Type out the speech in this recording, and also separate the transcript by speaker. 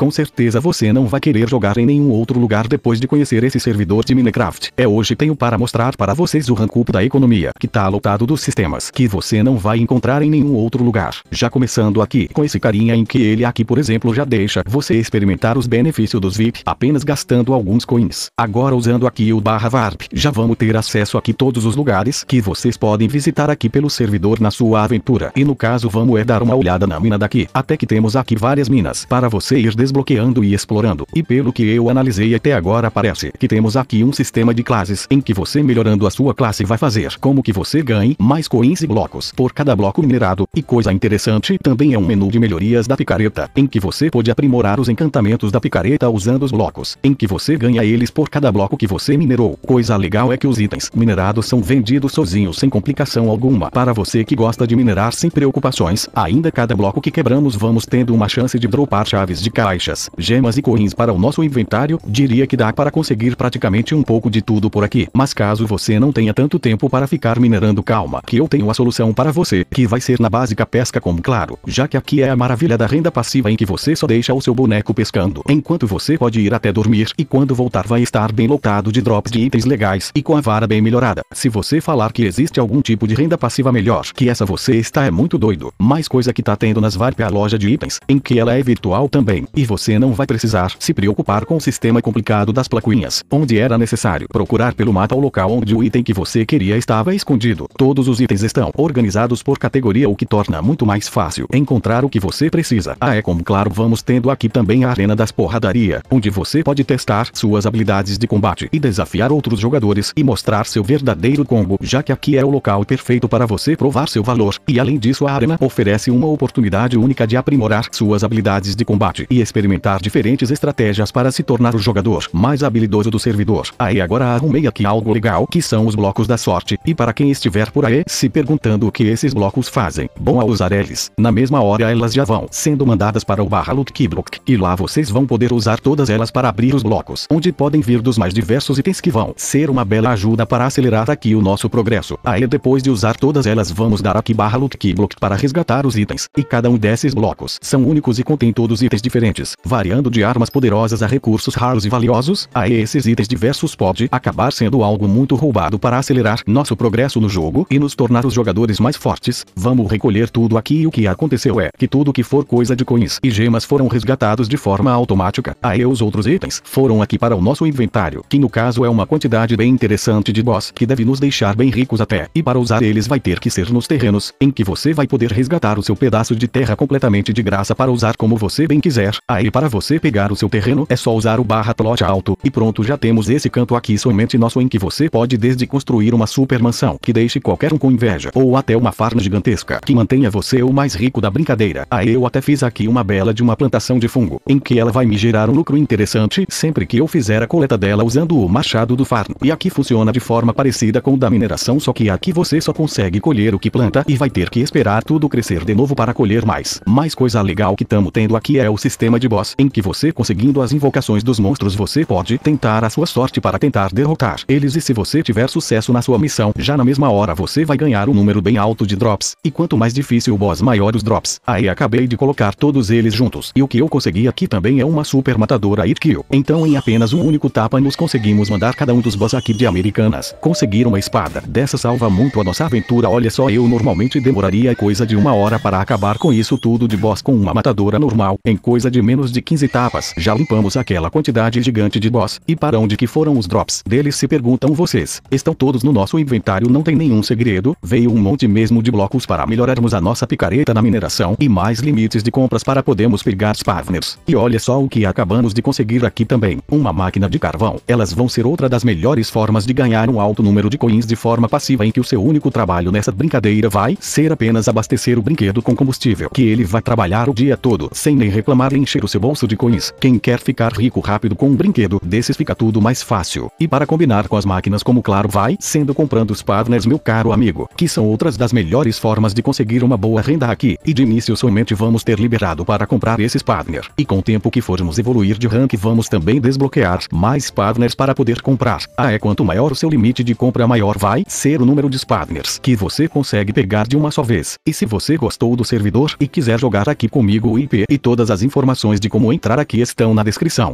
Speaker 1: Com certeza você não vai querer jogar em nenhum outro lugar depois de conhecer esse servidor de Minecraft. É hoje tenho para mostrar para vocês o rancup da economia, que tá lotado dos sistemas que você não vai encontrar em nenhum outro lugar. Já começando aqui com esse carinha em que ele aqui por exemplo já deixa você experimentar os benefícios dos VIP apenas gastando alguns coins. Agora usando aqui o barra VARP, já vamos ter acesso aqui todos os lugares que vocês podem visitar aqui pelo servidor na sua aventura. E no caso vamos é dar uma olhada na mina daqui, até que temos aqui várias minas para você ir desenvolvendo desbloqueando e explorando. E pelo que eu analisei até agora parece que temos aqui um sistema de classes em que você melhorando a sua classe vai fazer como que você ganhe mais coins e blocos por cada bloco minerado. E coisa interessante também é um menu de melhorias da picareta, em que você pode aprimorar os encantamentos da picareta usando os blocos, em que você ganha eles por cada bloco que você minerou. Coisa legal é que os itens minerados são vendidos sozinhos sem complicação alguma. Para você que gosta de minerar sem preocupações, ainda cada bloco que quebramos vamos tendo uma chance de dropar chaves de caixa caixas, gemas e coins para o nosso inventário, diria que dá para conseguir praticamente um pouco de tudo por aqui. Mas caso você não tenha tanto tempo para ficar minerando calma, que eu tenho a solução para você, que vai ser na básica pesca como claro, já que aqui é a maravilha da renda passiva em que você só deixa o seu boneco pescando, enquanto você pode ir até dormir e quando voltar vai estar bem lotado de drops de itens legais e com a vara bem melhorada. Se você falar que existe algum tipo de renda passiva melhor que essa você está é muito doido, mais coisa que tá tendo nas VARP é a loja de itens, em que ela é virtual também, e você não vai precisar se preocupar com o sistema complicado das plaquinhas, onde era necessário procurar pelo mapa o local onde o item que você queria estava escondido. Todos os itens estão organizados por categoria, o que torna muito mais fácil encontrar o que você precisa. Ah, é como claro, vamos tendo aqui também a Arena das Porradaria, onde você pode testar suas habilidades de combate e desafiar outros jogadores e mostrar seu verdadeiro combo, já que aqui é o local perfeito para você provar seu valor. E além disso, a Arena oferece uma oportunidade única de aprimorar suas habilidades de combate e experimentar experimentar diferentes estratégias para se tornar o jogador mais habilidoso do servidor. Aí agora arrumei aqui algo legal que são os blocos da sorte, e para quem estiver por aí se perguntando o que esses blocos fazem, bom ao usar eles, na mesma hora elas já vão sendo mandadas para o barra loot keyblock, e lá vocês vão poder usar todas elas para abrir os blocos, onde podem vir dos mais diversos itens que vão ser uma bela ajuda para acelerar aqui o nosso progresso. Aí depois de usar todas elas vamos dar aqui barra loot keyblock para resgatar os itens, e cada um desses blocos são únicos e contém todos itens diferentes armas, variando de armas poderosas a recursos raros e valiosos, a esses itens diversos pode acabar sendo algo muito roubado para acelerar nosso progresso no jogo e nos tornar os jogadores mais fortes. Vamos recolher tudo aqui e o que aconteceu é que tudo que for coisa de coins e gemas foram resgatados de forma automática. Aí ah, os outros itens foram aqui para o nosso inventário, que no caso é uma quantidade bem interessante de boss que deve nos deixar bem ricos até. E para usar eles vai ter que ser nos terrenos, em que você vai poder resgatar o seu pedaço de terra completamente de graça para usar como você bem quiser. Aí para você pegar o seu terreno é só usar o barra plot alto, e pronto já temos esse canto aqui somente nosso em que você pode desde construir uma super mansão que deixe qualquer um com inveja, ou até uma farm gigantesca que mantenha você o mais rico da brincadeira. Aí eu até fiz aqui uma bela de uma plantação de fungo, em que ela vai me gerar um lucro interessante sempre que eu fizer a coleta dela usando o machado do farm. E aqui funciona de forma parecida com o da mineração só que aqui você só consegue colher o que planta e vai ter que esperar tudo crescer de novo para colher mais. Mais coisa legal que tamo tendo aqui é o sistema de boss em que você conseguindo as invocações dos monstros você pode tentar a sua sorte para tentar derrotar eles e se você tiver sucesso na sua missão já na mesma hora você vai ganhar um número bem alto de drops, e quanto mais difícil o boss maior os drops. Aí acabei de colocar todos eles juntos, e o que eu consegui aqui também é uma super matadora hit kill. Então em apenas um único tapa nos conseguimos mandar cada um dos boss aqui de Americanas, conseguir uma espada. Dessa salva muito a nossa aventura olha só eu normalmente demoraria coisa de uma hora para acabar com isso tudo de boss com uma matadora normal, em coisa de menos de 15 tapas já limpamos aquela quantidade gigante de boss, e para onde que foram os drops deles se perguntam vocês, estão todos no nosso inventário não tem nenhum segredo, veio um monte mesmo de blocos para melhorarmos a nossa picareta na mineração e mais limites de compras para podermos pegar spawners, e olha só o que acabamos de conseguir aqui também, uma máquina de carvão, elas vão ser outra das melhores formas de ganhar um alto número de coins de forma passiva em que o seu único trabalho nessa brincadeira vai ser apenas abastecer o brinquedo com combustível, que ele vai trabalhar o dia todo sem nem reclamar nem encher encher o seu bolso de coins. Quem quer ficar rico rápido com um brinquedo desses fica tudo mais fácil. E para combinar com as máquinas como claro vai sendo comprando os partners meu caro amigo, que são outras das melhores formas de conseguir uma boa renda aqui. E de início somente vamos ter liberado para comprar esses partners. E com o tempo que formos evoluir de rank vamos também desbloquear mais partners para poder comprar. Ah é quanto maior o seu limite de compra maior vai ser o número de partners que você consegue pegar de uma só vez. E se você gostou do servidor e quiser jogar aqui comigo o IP e todas as informações informações de como entrar aqui estão na descrição.